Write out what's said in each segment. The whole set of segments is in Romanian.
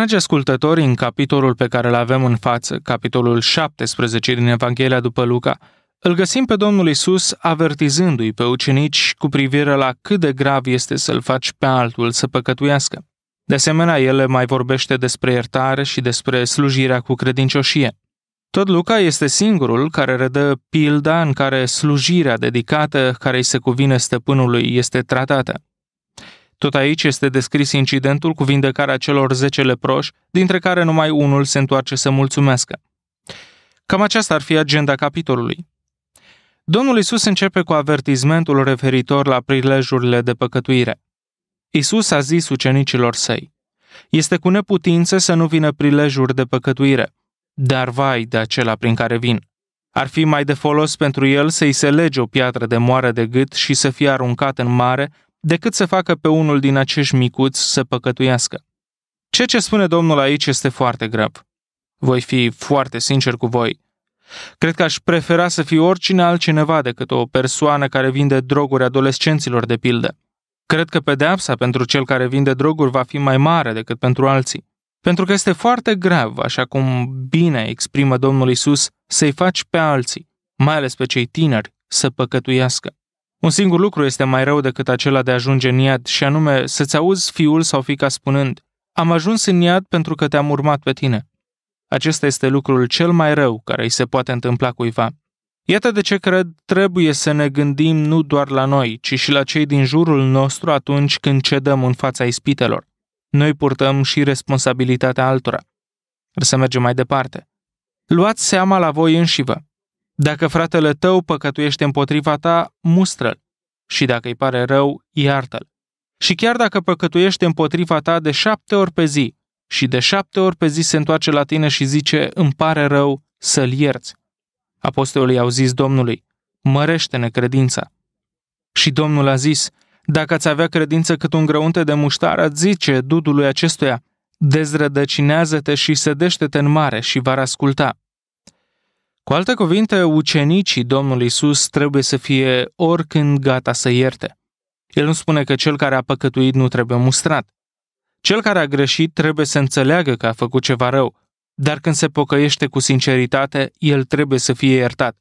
Dragi ascultători, în capitolul pe care îl avem în față, capitolul 17 din Evanghelia după Luca, îl găsim pe Domnul Isus avertizându-i pe ucenici cu privire la cât de grav este să-l faci pe altul să păcătuiască. De asemenea, el mai vorbește despre iertare și despre slujirea cu credincioșie. Tot Luca este singurul care redă pilda în care slujirea dedicată care îi se cuvine stăpânului este tratată. Tot aici este descris incidentul cu vindecarea celor 10 leproși, dintre care numai unul se întoarce să mulțumească. Cam aceasta ar fi agenda capitolului. Domnul Isus începe cu avertismentul referitor la prilejurile de păcătuire. Isus a zis ucenicilor săi, este cu neputință să nu vină prilejuri de păcătuire, dar vai de acela prin care vin. Ar fi mai de folos pentru el să-i se lege o piatră de moară de gât și să fie aruncat în mare decât să facă pe unul din acești micuți să păcătuiască. Ceea ce spune Domnul aici este foarte grav. Voi fi foarte sincer cu voi. Cred că aș prefera să fiu oricine altcineva decât o persoană care vinde droguri adolescenților, de pildă. Cred că pedeapsa pentru cel care vinde droguri va fi mai mare decât pentru alții. Pentru că este foarte grav, așa cum bine exprimă Domnul Isus, să-i faci pe alții, mai ales pe cei tineri, să păcătuiască. Un singur lucru este mai rău decât acela de a ajunge în iad, și anume să-ți auzi fiul sau fica spunând, am ajuns în iad pentru că te-am urmat pe tine. Acesta este lucrul cel mai rău care îi se poate întâmpla cuiva. Iată de ce cred trebuie să ne gândim nu doar la noi, ci și la cei din jurul nostru atunci când cedăm în fața ispitelor. Noi purtăm și responsabilitatea altora. Să mergem mai departe. Luați seama la voi vă. Dacă fratele tău păcătuiește împotriva ta, mustră-l și dacă îi pare rău, iartă-l. Și chiar dacă păcătuiește împotriva ta de șapte ori pe zi și de șapte ori pe zi se întoarce la tine și zice, îmi pare rău, să-l ierți. Apostolii au zis Domnului, mărește-ne credința. Și Domnul a zis, dacă ați avea credință cât un grăunte de muștar, ați zice dudului acestuia, dezrădăcinează-te și sedește te în mare și va asculta. Cu alte cuvinte, ucenicii Domnului Isus trebuie să fie oricând gata să ierte. El nu spune că cel care a păcătuit nu trebuie mustrat. Cel care a greșit trebuie să înțeleagă că a făcut ceva rău, dar când se pocăiește cu sinceritate, el trebuie să fie iertat,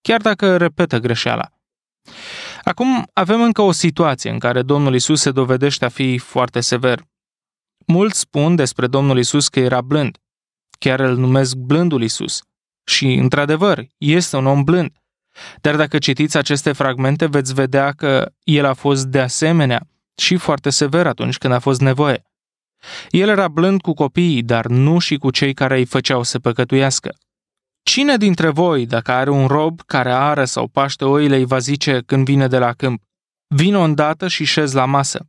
chiar dacă repetă greșeala. Acum avem încă o situație în care Domnul Isus se dovedește a fi foarte sever. Mulți spun despre Domnul Isus că era blând. Chiar îl numesc blândul Isus, și, într-adevăr, este un om blând. Dar dacă citiți aceste fragmente, veți vedea că el a fost de asemenea și foarte sever atunci când a fost nevoie. El era blând cu copiii, dar nu și cu cei care îi făceau să păcătuiască. Cine dintre voi, dacă are un rob care are sau paște oile, îi va zice când vine de la câmp, vină îndată și șez la masă.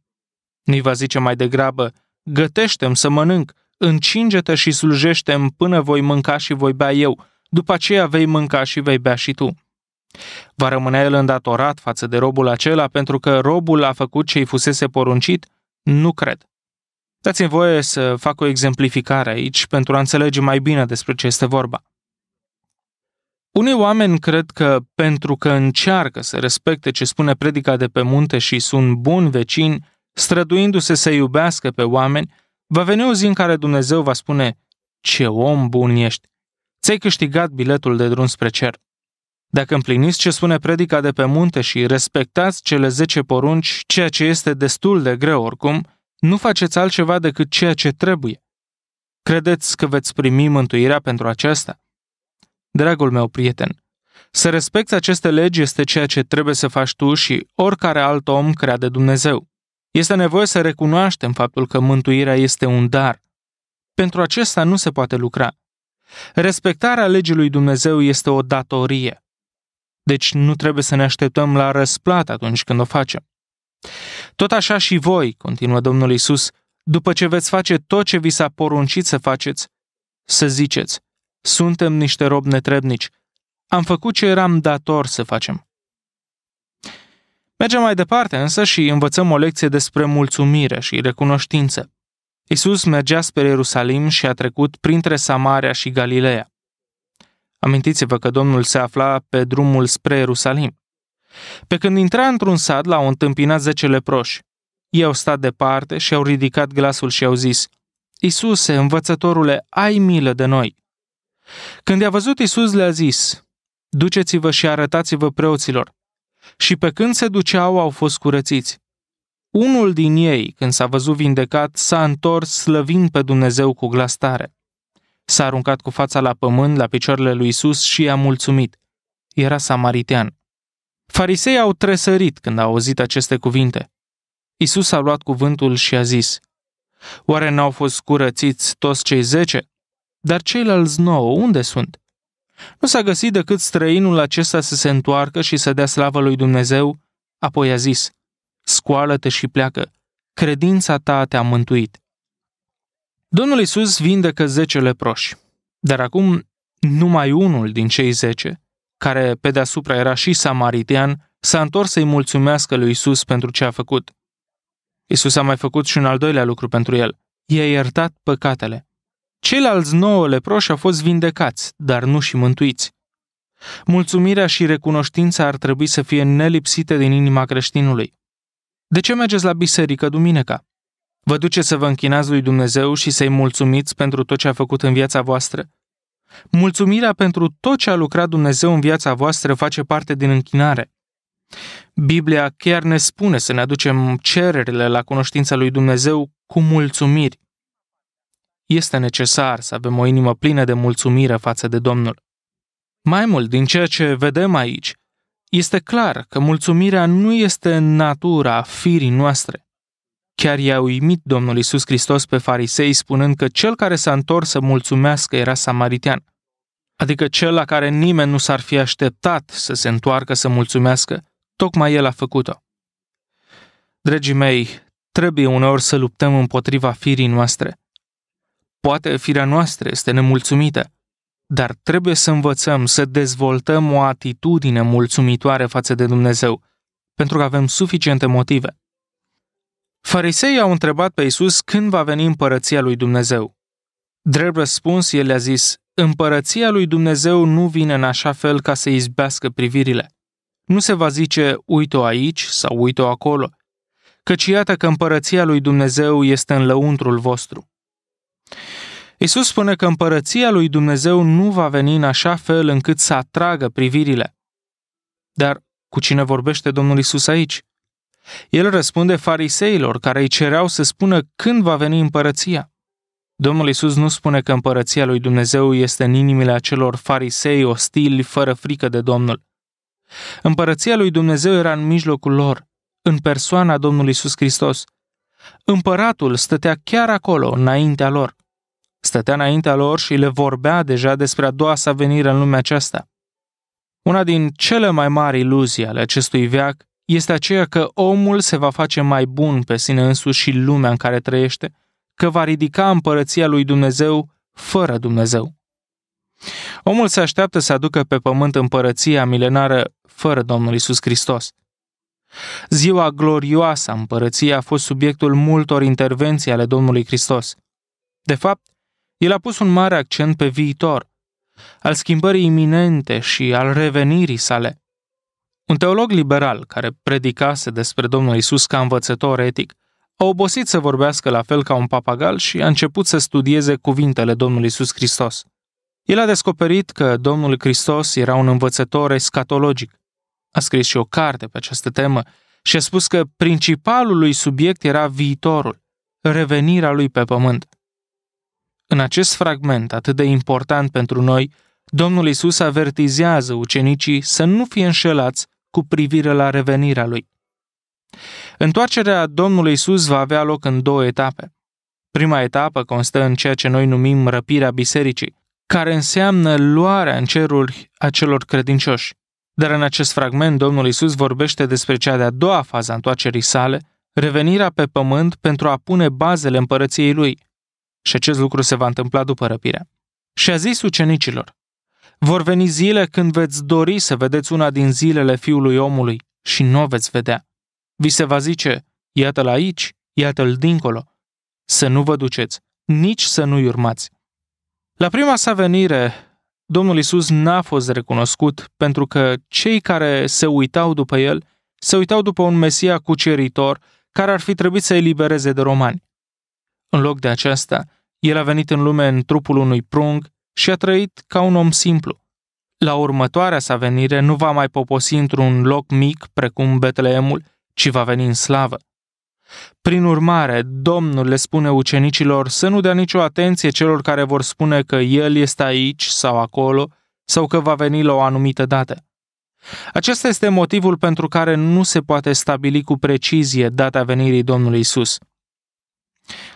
Nu-i va zice mai degrabă, gătește-mi să mănânc, încinge-te și slujește-mi până voi mânca și voi bea eu, după aceea vei mânca și vei bea și tu. Va rămâne el îndatorat față de robul acela pentru că robul a făcut ce-i fusese poruncit? Nu cred. Dați-mi voie să fac o exemplificare aici pentru a înțelege mai bine despre ce este vorba. Unii oameni cred că pentru că încearcă să respecte ce spune predica de pe munte și sunt buni vecini, străduindu-se să iubească pe oameni, va veni o zi în care Dumnezeu va spune, ce om bun ești, ți-ai câștigat biletul de drum spre cer. Dacă împliniți ce spune predica de pe munte și respectați cele zece porunci, ceea ce este destul de greu oricum, nu faceți altceva decât ceea ce trebuie. Credeți că veți primi mântuirea pentru aceasta? Dragul meu prieten, să respecti aceste legi este ceea ce trebuie să faci tu și oricare alt om crea de Dumnezeu. Este nevoie să recunoaștem faptul că mântuirea este un dar. Pentru acesta nu se poate lucra. Respectarea legii lui Dumnezeu este o datorie. Deci nu trebuie să ne așteptăm la răsplată atunci când o facem. Tot așa și voi, continuă Domnul Isus, după ce veți face tot ce vi s-a poruncit să faceți, să ziceți, suntem niște rob netrebnici, am făcut ce eram dator să facem. Mergem mai departe însă și învățăm o lecție despre mulțumire și recunoștință. Isus mergea spre Ierusalim și a trecut printre Samaria și Galileea. Amintiți-vă că Domnul se afla pe drumul spre Ierusalim. Pe când intra într-un sat, l-au întâmpinat zece leproși. Ei au stat departe și au ridicat glasul și au zis, Isuse, învățătorule, ai milă de noi. Când i-a văzut Isus, le-a zis, Duceți-vă și arătați-vă preoților. Și pe când se duceau, au fost curățiți. Unul din ei, când s-a văzut vindecat, s-a întors slăvind pe Dumnezeu cu glas tare. S-a aruncat cu fața la pământ, la picioarele lui Isus și i-a mulțumit. Era samaritean. Farisei au tresărit când au auzit aceste cuvinte. Isus a luat cuvântul și a zis, Oare n-au fost curățiți toți cei zece? Dar ceilalți nouă unde sunt? Nu s-a găsit decât străinul acesta să se întoarcă și să dea slavă lui Dumnezeu? Apoi a zis, scoală-te și pleacă, credința ta te-a mântuit. Domnul Isus vindecă zece leproși, dar acum numai unul din cei zece, care pe deasupra era și samaritian, s-a întors să-i mulțumească lui Isus pentru ce a făcut. Isus a mai făcut și un al doilea lucru pentru el. I-a iertat păcatele. Ceilalți nouă leproși au fost vindecați, dar nu și mântuiți. Mulțumirea și recunoștința ar trebui să fie nelipsite din inima creștinului. De ce mergeți la biserică duminica? Vă duceți să vă închinați lui Dumnezeu și să-i mulțumiți pentru tot ce a făcut în viața voastră? Mulțumirea pentru tot ce a lucrat Dumnezeu în viața voastră face parte din închinare. Biblia chiar ne spune să ne aducem cererile la cunoștința lui Dumnezeu cu mulțumiri. Este necesar să avem o inimă plină de mulțumire față de Domnul. Mai mult din ceea ce vedem aici, este clar că mulțumirea nu este în natura firii noastre. Chiar i-a uimit Domnul Isus Hristos pe farisei spunând că cel care s-a întors să mulțumească era samaritian, adică cel la care nimeni nu s-ar fi așteptat să se întoarcă să mulțumească, tocmai el a făcut-o. Dragii mei, trebuie uneori să luptăm împotriva firii noastre. Poate firea noastră este nemulțumită, dar trebuie să învățăm să dezvoltăm o atitudine mulțumitoare față de Dumnezeu, pentru că avem suficiente motive. Fariseii au întrebat pe Isus când va veni împărăția lui Dumnezeu. Drept răspuns, el a zis, împărăția lui Dumnezeu nu vine în așa fel ca să izbească privirile. Nu se va zice, uite-o aici sau uite-o acolo, căci iată că împărăția lui Dumnezeu este în lăuntrul vostru. Isus spune că împărăția lui Dumnezeu nu va veni în așa fel încât să atragă privirile. Dar cu cine vorbește Domnul Isus aici? El răspunde fariseilor care îi cereau să spună când va veni împărăția. Domnul Isus nu spune că împărăția lui Dumnezeu este în inimile acelor farisei ostili fără frică de Domnul. Împărăția lui Dumnezeu era în mijlocul lor, în persoana Domnului Isus Hristos. Împăratul stătea chiar acolo, înaintea lor. Stătea înaintea lor și le vorbea deja despre a doua sa venire în lumea aceasta. Una din cele mai mari iluzii ale acestui veac este aceea că omul se va face mai bun pe sine însuși și lumea în care trăiește, că va ridica împărăția lui Dumnezeu fără Dumnezeu. Omul se așteaptă să aducă pe pământ împărăția milenară fără Domnul Isus Hristos. Ziua glorioasă a împărăției a fost subiectul multor intervenții ale Domnului Hristos. De fapt, el a pus un mare accent pe viitor, al schimbării iminente și al revenirii sale. Un teolog liberal care predicase despre Domnul Isus ca învățător etic a obosit să vorbească la fel ca un papagal și a început să studieze cuvintele Domnului Isus Hristos. El a descoperit că Domnul Hristos era un învățător escatologic. A scris și o carte pe această temă și a spus că principalul lui subiect era viitorul, revenirea lui pe pământ. În acest fragment atât de important pentru noi, Domnul Isus avertizează ucenicii să nu fie înșelați cu privire la revenirea lui. Întoarcerea Domnului Isus va avea loc în două etape. Prima etapă constă în ceea ce noi numim răpirea bisericii, care înseamnă luarea în ceruri a celor credincioși. Dar în acest fragment Domnul Isus vorbește despre cea de-a doua fază a întoarcerii sale, revenirea pe pământ pentru a pune bazele împărăției lui – și acest lucru se va întâmpla după răpire. Și a zis ucenicilor, vor veni zile când veți dori să vedeți una din zilele fiului omului și nu o veți vedea. Vi se va zice, iată-l aici, iată-l dincolo. Să nu vă duceți, nici să nu-i urmați. La prima sa venire, Domnul Isus n-a fost recunoscut pentru că cei care se uitau după el se uitau după un Mesia cuceritor care ar fi trebuit să elibereze libereze de romani. În loc de aceasta, el a venit în lume în trupul unui prung și a trăit ca un om simplu. La următoarea sa venire nu va mai poposi într-un loc mic precum Betleemul, ci va veni în slavă. Prin urmare, Domnul le spune ucenicilor să nu dea nicio atenție celor care vor spune că El este aici sau acolo sau că va veni la o anumită dată. Acesta este motivul pentru care nu se poate stabili cu precizie data venirii Domnului Isus.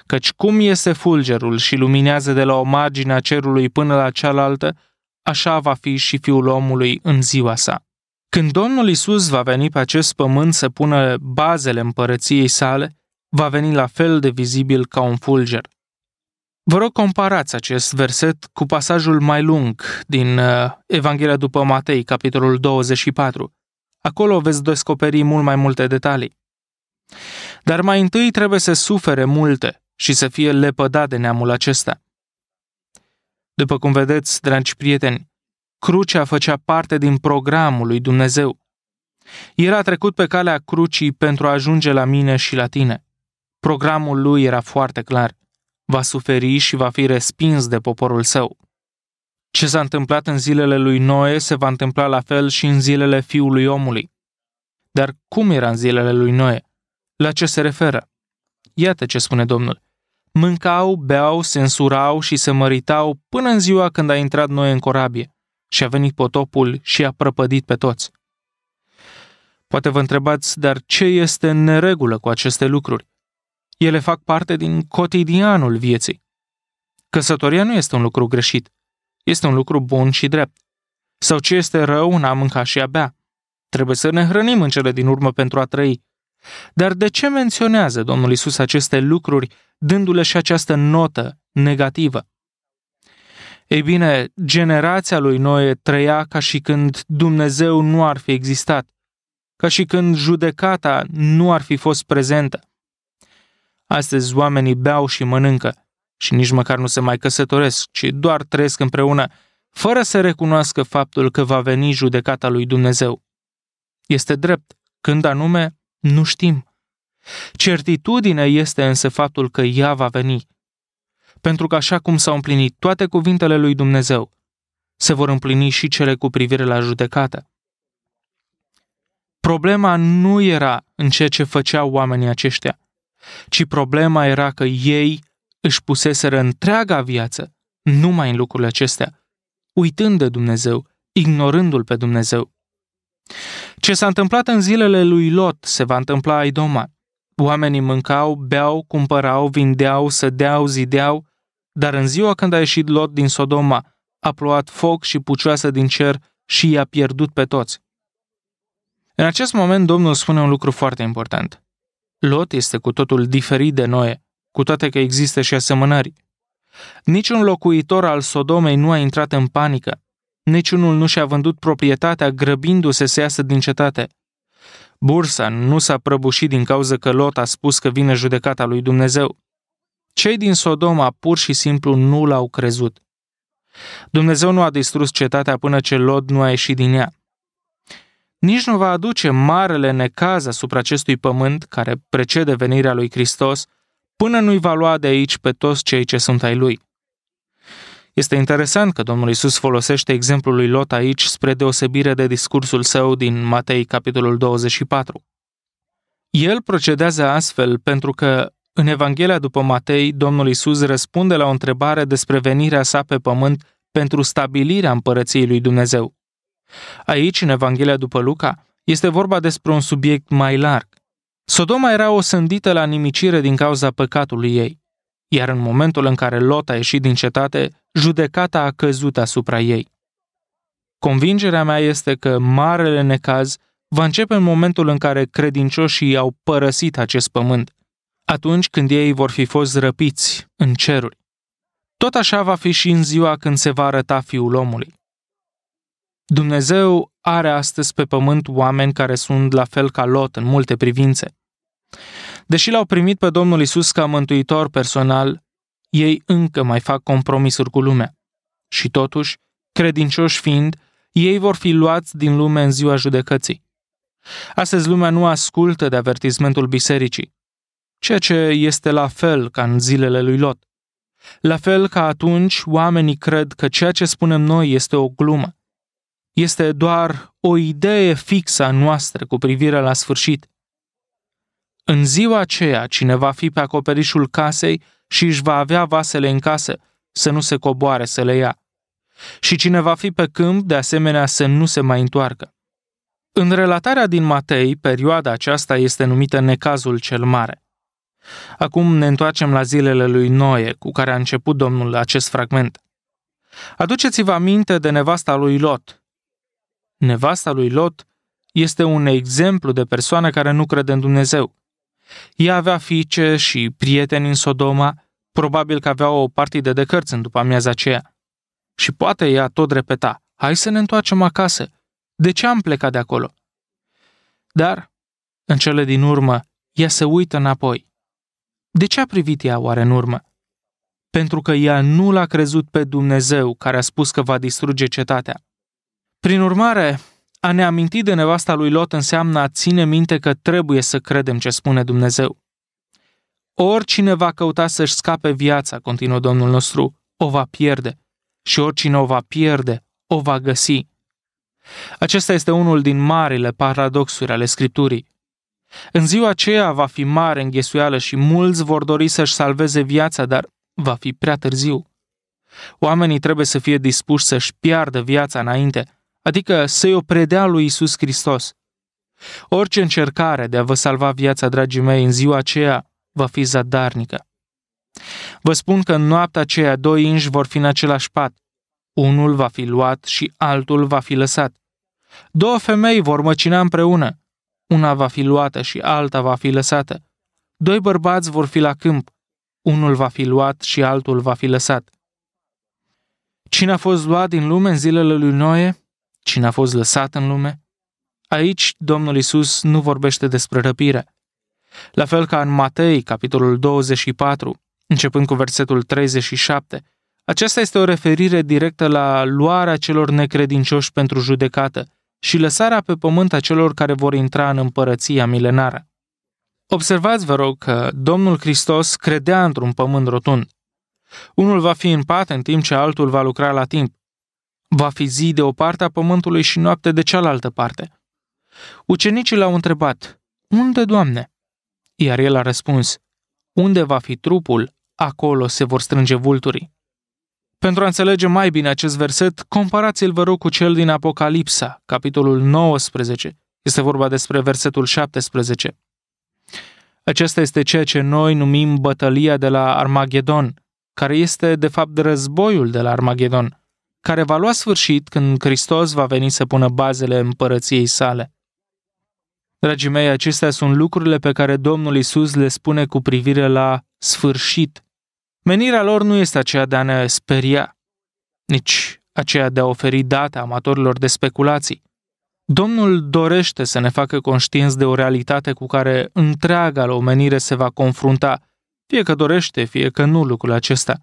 Căci cum iese fulgerul și luminează de la o margine a cerului până la cealaltă, așa va fi și fiul omului în ziua sa. Când Domnul Isus va veni pe acest pământ să pună bazele împărăției sale, va veni la fel de vizibil ca un fulger. Vă rog comparați acest verset cu pasajul mai lung din uh, Evanghelia după Matei, capitolul 24. Acolo veți descoperi mult mai multe detalii dar mai întâi trebuie să sufere multe și să fie lepădat de neamul acesta. După cum vedeți, dragi prieteni, crucea făcea parte din programul lui Dumnezeu. El a trecut pe calea crucii pentru a ajunge la mine și la tine. Programul lui era foarte clar. Va suferi și va fi respins de poporul său. Ce s-a întâmplat în zilele lui Noe se va întâmpla la fel și în zilele fiului omului. Dar cum era în zilele lui Noe? La ce se referă? Iată ce spune Domnul. Mâncau, beau, se însurau și se măritau până în ziua când a intrat noi în corabie și a venit potopul și a prăpădit pe toți. Poate vă întrebați, dar ce este în neregulă cu aceste lucruri? Ele fac parte din cotidianul vieții. Căsătoria nu este un lucru greșit, este un lucru bun și drept. Sau ce este rău în a mânca și a bea. Trebuie să ne hrănim în cele din urmă pentru a trăi. Dar de ce menționează Domnul Isus aceste lucruri, dându-le și această notă negativă? Ei bine, generația lui Noe trăia ca și când Dumnezeu nu ar fi existat, ca și când judecata nu ar fi fost prezentă. Astăzi oamenii beau și mănâncă și nici măcar nu se mai căsătoresc, ci doar trăiesc împreună, fără să recunoască faptul că va veni judecata lui Dumnezeu. Este drept, când anume, nu știm. Certitudine este însă faptul că ea va veni. Pentru că așa cum s-au împlinit toate cuvintele lui Dumnezeu, se vor împlini și cele cu privire la judecată. Problema nu era în ceea ce făceau oamenii aceștia, ci problema era că ei își puseseră întreaga viață numai în lucrurile acestea, uitând de Dumnezeu, ignorându-L pe Dumnezeu. Ce s-a întâmplat în zilele lui Lot se va întâmpla ai doma. Oamenii mâncau, beau, cumpărau, vindeau, sădeau, zideau, dar în ziua când a ieșit Lot din Sodoma, a plouat foc și pucioasă din cer și i-a pierdut pe toți. În acest moment, Domnul spune un lucru foarte important. Lot este cu totul diferit de noi, cu toate că există și asemănări. Niciun locuitor al Sodomei nu a intrat în panică, Niciunul nu și-a vândut proprietatea grăbindu-se să iasă din cetate. Bursa nu s-a prăbușit din cauza că Lot a spus că vine judecata lui Dumnezeu. Cei din Sodoma pur și simplu nu l-au crezut. Dumnezeu nu a distrus cetatea până ce Lot nu a ieșit din ea. Nici nu va aduce marele necaz asupra acestui pământ care precede venirea lui Hristos, până nu-i va lua de aici pe toți cei ce sunt ai lui. Este interesant că Domnul Isus folosește exemplul lui Lot aici spre deosebire de discursul său din Matei, capitolul 24. El procedează astfel pentru că, în Evanghelia după Matei, Domnul Isus răspunde la o întrebare despre venirea sa pe pământ pentru stabilirea împărăției lui Dumnezeu. Aici, în Evanghelia după Luca, este vorba despre un subiect mai larg. Sodoma era osândită la nimicire din cauza păcatului ei, iar în momentul în care Lot a ieșit din cetate, judecata a căzut asupra ei. Convingerea mea este că marele necaz va începe în momentul în care credincioșii au părăsit acest pământ, atunci când ei vor fi fost răpiți în ceruri. Tot așa va fi și în ziua când se va arăta Fiul omului. Dumnezeu are astăzi pe pământ oameni care sunt la fel ca Lot în multe privințe. Deși l-au primit pe Domnul Isus ca mântuitor personal, ei încă mai fac compromisuri cu lumea. Și totuși, credincioși fiind, ei vor fi luați din lume în ziua judecății. Astăzi lumea nu ascultă de avertismentul bisericii, ceea ce este la fel ca în zilele lui Lot. La fel ca atunci, oamenii cred că ceea ce spunem noi este o glumă. Este doar o idee fixă a noastră cu privire la sfârșit. În ziua aceea, cine va fi pe acoperișul casei și își va avea vasele în casă, să nu se coboare să le ia. Și cine va fi pe câmp, de asemenea, să nu se mai întoarcă. În relatarea din Matei, perioada aceasta este numită necazul cel mare. Acum ne întoarcem la zilele lui Noe, cu care a început Domnul acest fragment. Aduceți-vă aminte de nevasta lui Lot. Nevasta lui Lot este un exemplu de persoană care nu crede în Dumnezeu. Ea avea fiice și prieteni în Sodoma, Probabil că avea o partidă de cărți în după amiaza aceea. Și poate ea tot repeta, hai să ne întoarcem acasă. De ce am plecat de acolo? Dar, în cele din urmă, ea se uită înapoi. De ce a privit ea oare în urmă? Pentru că ea nu l-a crezut pe Dumnezeu care a spus că va distruge cetatea. Prin urmare, a ne aminti de nevasta lui Lot înseamnă a ține minte că trebuie să credem ce spune Dumnezeu. Oricine va căuta să-și scape viața, continuă Domnul nostru, o va pierde. Și oricine o va pierde, o va găsi. Acesta este unul din marile paradoxuri ale Scripturii. În ziua aceea va fi mare înghesuială și mulți vor dori să-și salveze viața, dar va fi prea târziu. Oamenii trebuie să fie dispuși să-și piardă viața înainte, adică să-i o predea lui Isus Hristos. Orice încercare de a vă salva viața, dragii mei, în ziua aceea va fi zadarnică. Vă spun că în noaptea aceea doi inși vor fi în același pat. Unul va fi luat și altul va fi lăsat. Două femei vor măcina împreună. Una va fi luată și alta va fi lăsată. Doi bărbați vor fi la câmp. Unul va fi luat și altul va fi lăsat. Cine a fost luat din lume în zilele lui Noe? Cine a fost lăsat în lume? Aici Domnul Isus nu vorbește despre răpire. La fel ca în Matei, capitolul 24, începând cu versetul 37, aceasta este o referire directă la luarea celor necredincioși pentru judecată și lăsarea pe pământ a celor care vor intra în împărăția milenară. Observați, vă rog, că Domnul Hristos credea într-un pământ rotund. Unul va fi în pat în timp ce altul va lucra la timp. Va fi zi de o parte a pământului și noapte de cealaltă parte. Ucenicii l-au întrebat, Unde, Doamne? Iar el a răspuns, unde va fi trupul, acolo se vor strânge vulturii. Pentru a înțelege mai bine acest verset, comparați-l, vă rog, cu cel din Apocalipsa, capitolul 19. Este vorba despre versetul 17. Acesta este ceea ce noi numim bătălia de la Armagedon, care este, de fapt, războiul de la Armagedon, care va lua sfârșit când Hristos va veni să pună bazele împărăției sale. Dragii mei, acestea sunt lucrurile pe care Domnul Isus le spune cu privire la sfârșit. Menirea lor nu este aceea de a ne speria, nici aceea de a oferi date amatorilor de speculații. Domnul dorește să ne facă conștienți de o realitate cu care întreaga omenire se va confrunta, fie că dorește, fie că nu lucrul acesta.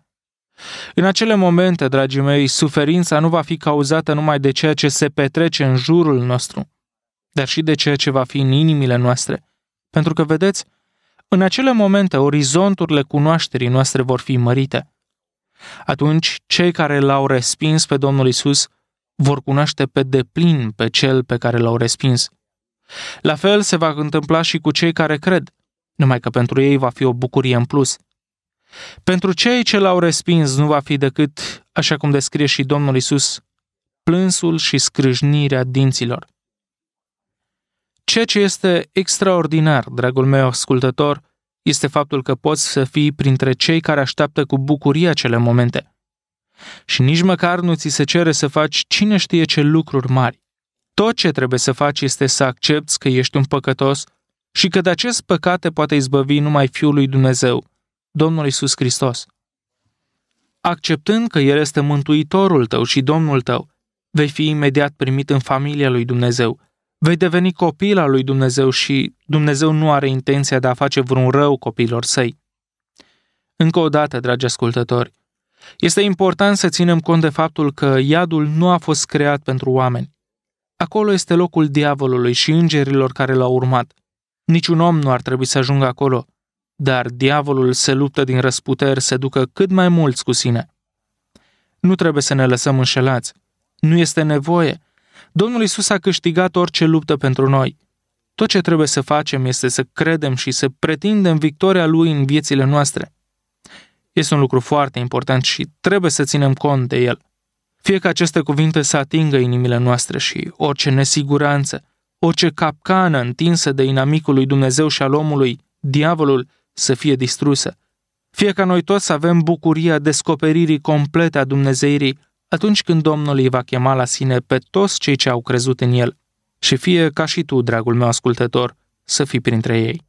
În acele momente, dragii mei, suferința nu va fi cauzată numai de ceea ce se petrece în jurul nostru, dar și de ceea ce va fi în inimile noastre. Pentru că, vedeți, în acele momente, orizonturile cunoașterii noastre vor fi mărite. Atunci, cei care l-au respins pe Domnul Isus vor cunoaște pe deplin pe cel pe care l-au respins. La fel se va întâmpla și cu cei care cred, numai că pentru ei va fi o bucurie în plus. Pentru cei ce l-au respins nu va fi decât, așa cum descrie și Domnul Isus, plânsul și scrâșnirea dinților. Ceea ce este extraordinar, dragul meu ascultător, este faptul că poți să fii printre cei care așteaptă cu bucurie acele momente. Și nici măcar nu ți se cere să faci cine știe ce lucruri mari. Tot ce trebuie să faci este să accepti că ești un păcătos și că de acest păcat te poate izbăvi numai Fiul lui Dumnezeu, Domnul Isus Hristos. Acceptând că El este Mântuitorul tău și Domnul tău, vei fi imediat primit în familia lui Dumnezeu – Vei deveni copil al lui Dumnezeu și Dumnezeu nu are intenția de a face vreun rău copiilor săi. Încă o dată, dragi ascultători, este important să ținem cont de faptul că iadul nu a fost creat pentru oameni. Acolo este locul diavolului și îngerilor care l-au urmat. Niciun om nu ar trebui să ajungă acolo, dar diavolul se luptă din răsputeri să ducă cât mai mulți cu sine. Nu trebuie să ne lăsăm înșelați. Nu este nevoie Domnul Isus a câștigat orice luptă pentru noi. Tot ce trebuie să facem este să credem și să pretindem victoria Lui în viețile noastre. Este un lucru foarte important și trebuie să ținem cont de el. Fie că aceste cuvinte să atingă inimile noastre și orice nesiguranță, orice capcană întinsă de inamicul lui Dumnezeu și al omului, diavolul, să fie distrusă. Fie ca noi toți să avem bucuria descoperirii complete a Dumnezeirii atunci când Domnul îi va chema la sine pe toți cei ce au crezut în el. Și fie ca și tu, dragul meu ascultător, să fii printre ei.